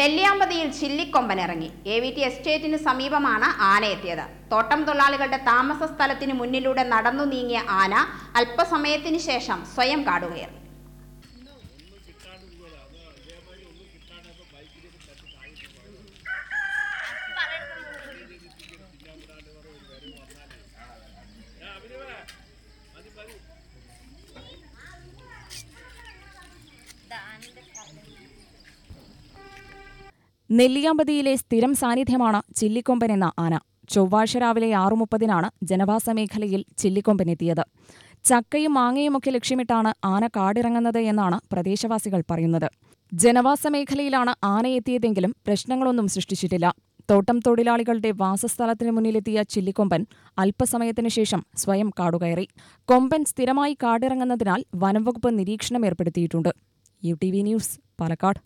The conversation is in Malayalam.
നെല്ലിയാമ്പതിയിൽ ചില്ലിക്കൊമ്പൻ ഇറങ്ങി എ വി ടി എസ്റ്റേറ്റിന് സമീപമാണ് ആനയെത്തിയത് തോട്ടം തൊഴിലാളികളുടെ താമസ സ്ഥലത്തിന് മുന്നിലൂടെ നടന്നു നീങ്ങിയ ആന അല്പസമയത്തിന് ശേഷം സ്വയം കാടുകയറി നെല്ലിയാമ്പതിയിലെ സ്ഥിരം സാന്നിധ്യമാണ് ചില്ലിക്കൊമ്പൻ എന്ന ആന ചൊവ്വാഴ്ച രാവിലെ ആറു മുപ്പതിനാണ് ജനവാസ മേഖലയിൽ ചില്ലിക്കൊമ്പനെത്തിയത് ചക്കയും മാങ്ങയുമൊക്കെ ലക്ഷ്യമിട്ടാണ് ആന കാടിറങ്ങുന്നത് എന്നാണ് പ്രദേശവാസികൾ പറയുന്നത് ജനവാസ മേഖലയിലാണ് ആന എത്തിയതെങ്കിലും പ്രശ്നങ്ങളൊന്നും സൃഷ്ടിച്ചിട്ടില്ല തോട്ടം തൊഴിലാളികളുടെ വാസസ്ഥലത്തിന് മുന്നിലെത്തിയ ചില്ലിക്കൊമ്പൻ അല്പസമയത്തിനു ശേഷം സ്വയം കാടുകയറി കൊമ്പൻ സ്ഥിരമായി കാടിറങ്ങുന്നതിനാൽ വനംവകുപ്പ് നിരീക്ഷണം ഏർപ്പെടുത്തിയിട്ടുണ്ട് U T V news Palakkad